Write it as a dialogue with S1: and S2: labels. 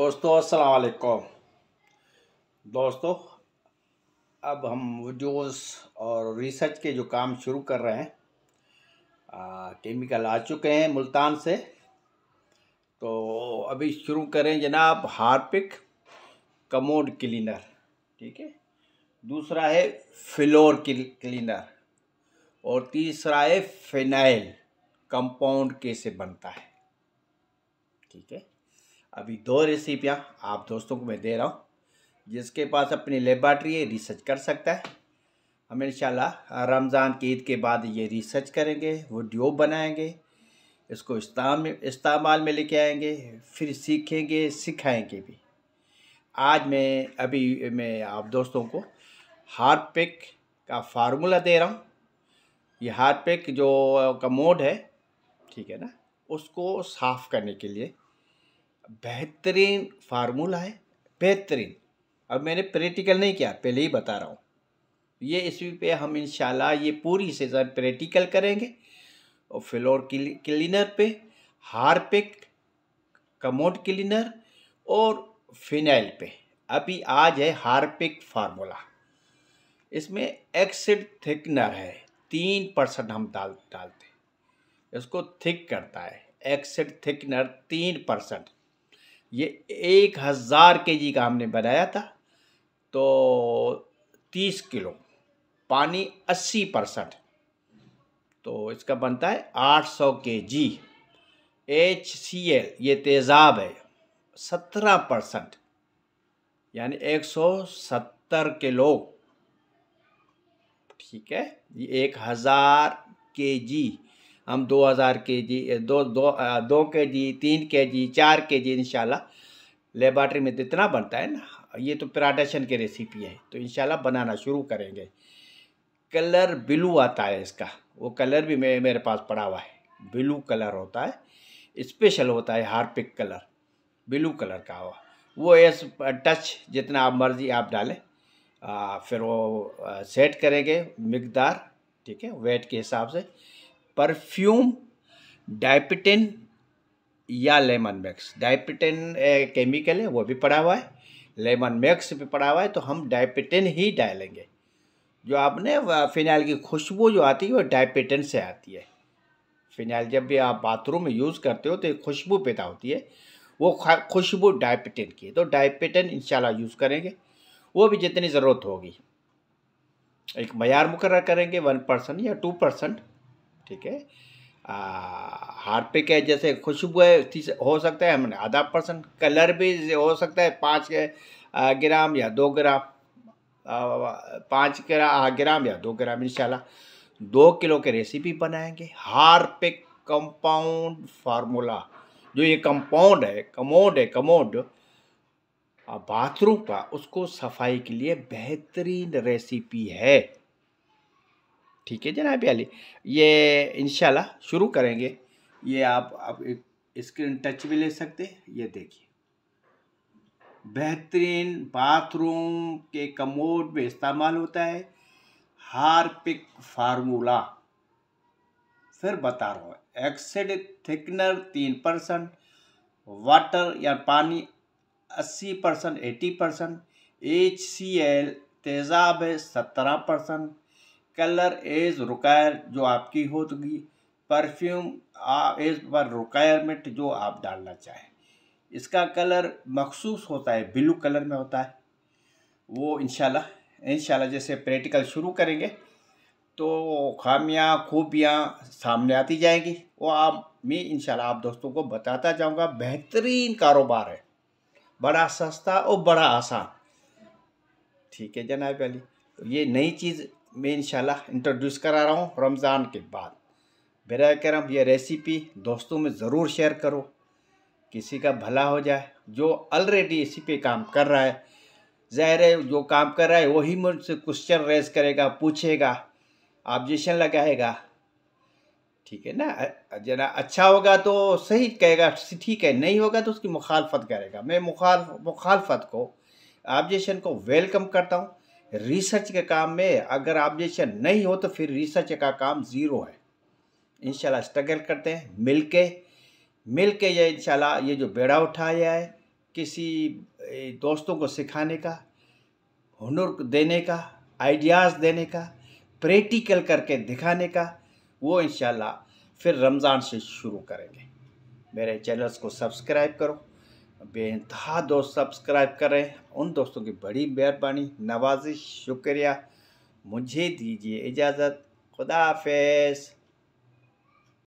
S1: दोस्तों अस्सलाम वालेकुम दोस्तों अब हम वीडियोस और रिसर्च के जो काम शुरू कर रहे हैं केमिकल आ चुके हैं मुल्तान से तो अभी शुरू करें जनाब हार्पिक कमोड क्लीनर ठीक है दूसरा है फ्लोर क्लीनर और तीसरा है फिनाइल कंपाउंड कैसे बनता है ठीक है अभी दो रेसिपियाँ आप दोस्तों को मैं दे रहा हूँ जिसके पास अपनी लेबॉट्री है रिसर्च कर सकता है हम इन रमज़ान की ईद के बाद ये रिसर्च करेंगे वीडियो बनाएंगे इसको इस्तेमाल में लेके आएंगे फिर सीखेंगे सिखाएंगे भी आज मैं अभी मैं आप दोस्तों को हार्पिक का फार्मूला दे रहा हूँ ये हार्पिक जो का मोड है ठीक है ना उसको साफ़ करने के लिए बेहतरीन फार्मूला है बेहतरीन अब मैंने प्रैक्टिकल नहीं किया पहले ही बता रहा हूँ ये इसी पे हम इन ये पूरी सीज़न प्रैक्टिकल करेंगे और फ्लोर क्लीनर पे हारपिक कमोड क्लीनर और फिनाइल पे अभी आज है हारपिक फार्मूला इसमें एक्सिड थिकनर है तीन परसेंट हम डाल डालते इसको थिक करता है एक्सिड थिकनर तीन परसेंट ये एक हज़ार के जी का हमने बनाया था तो तीस किलो पानी अस्सी परसेंट तो इसका बनता है आठ सौ के जी एच सी एल ये तेज़ाब है सत्रह परसेंट यानी एक सौ सत्तर किलो ठीक है ये एक हज़ार के जी हम 2000 के जी दो दो दो के जी तीन के जी चार के जी इनशाला लेबार्ट्री में जितना तो बनता है ना ये तो प्राडक्शन की रेसिपी है तो इनशाला बनाना शुरू करेंगे कलर ब्लू आता है इसका वो कलर भी मे, मेरे पास पड़ा हुआ है ब्लू कलर होता है स्पेशल होता है हार्पिक कलर ब्लू कलर का हुआ वो एस टच जितना आप मर्जी आप डालें फिर वो सेट करेंगे मकदार ठीक है वेट के हिसाब से परफ्यूम डाइपिटेन या लेमन मैक्स डाइपिटेन केमिकल है वो भी पड़ा हुआ है लेमन मैक्स भी पड़ा हुआ है तो हम डाइपिटेन ही डालेंगे जो आपने फिनाइल की खुशबू जो आती है वो डाइपिटेन से आती है फिनाइल जब भी आप बाथरूम में यूज़ करते हो तो एक खुशबू पैदा होती है वो खुशबू डाइपिटेन की है तो डाइपिटेन इंशाल्लाह यूज़ करेंगे वो भी जितनी ज़रूरत होगी एक मैार मुकर करेंगे वन परसेंट या टू परसेंट ठीक है हार्पिक है जैसे खुशबू है हो सकता है हमने आधा परसेंट कलर भी हो सकता है पाँच ग्राम या दो ग्राम पाँच ग्राम ग्राम या दो ग्राम इंशाल्लाह दो किलो के रेसिपी बनाएंगे पे कंपाउंड फार्मूला जो ये कंपाउंड है कमोड है कमोड बाथरूम का उसको सफाई के लिए बेहतरीन रेसिपी है ठीक है जनाब अली ये इन शुरू करेंगे ये आप, आप स्क्रीन टच भी ले सकते हैं ये देखिए बेहतरीन बाथरूम के कमोड में इस्तेमाल होता है हार्पिक फार्मूला फिर बता रहा हूँ एक्सिड थिकनर तीन परसेंट वाटर या पानी अस्सी percent eighty percent H C L तेजाब है सत्रह परसेंट कलर एज रिक्वायर जो आपकी होगी परफ्यूम एज पर रिक्वायरमेंट जो आप डालना चाहें इसका कलर मखसूस होता है ब्लू कलर में होता है वो इनशाला इनशाला जैसे प्रैक्टिकल शुरू करेंगे तो खामियां खूबियां सामने आती जाएगी वो आप मैं इनशाला आप दोस्तों को बताता जाऊंगा बेहतरीन कारोबार है बड़ा सस्ता और बड़ा आसान ठीक है जनाब अली तो ये नई चीज़ मैं इनशाला इंट्रोड्यूस करा रहा हूँ रमज़ान के बाद बर करम यह रेसिपी दोस्तों में ज़रूर शेयर करो किसी का भला हो जाए जो ऑलरेडी इसी पे काम कर रहा है ज़ाहिर है जो काम कर रहा है वही मुझसे क्वेश्चन रेज करेगा पूछेगा ऑब्जेक्शन लगाएगा ठीक है ना जरा अच्छा होगा तो सही कहेगा ठीक है नहीं होगा तो उसकी मुखालफत करेगा मैं मुखाल मुखालफत को ऑब्जेक्शन को वेलकम करता हूँ रिसर्च के काम में अगर ऑब्जेक्शन नहीं हो तो फिर रिसर्च का काम ज़ीरो है इंशाल्लाह स्ट्रगल करते हैं मिल के मिल के ये इंशाल्लाह ये जो बेड़ा उठाया है किसी दोस्तों को सिखाने का हुनर देने का आइडियाज़ देने का प्रैक्टिकल करके दिखाने का वो इन फिर रमज़ान से शुरू करेंगे मेरे चैनल्स को सब्सक्राइब करो बेतहा दोस्त सब्सक्राइब करें उन दोस्तों की बड़ी मेहरबानी नवाजिश शुक्रिया मुझे दीजिए इजाज़त खुदा हाफ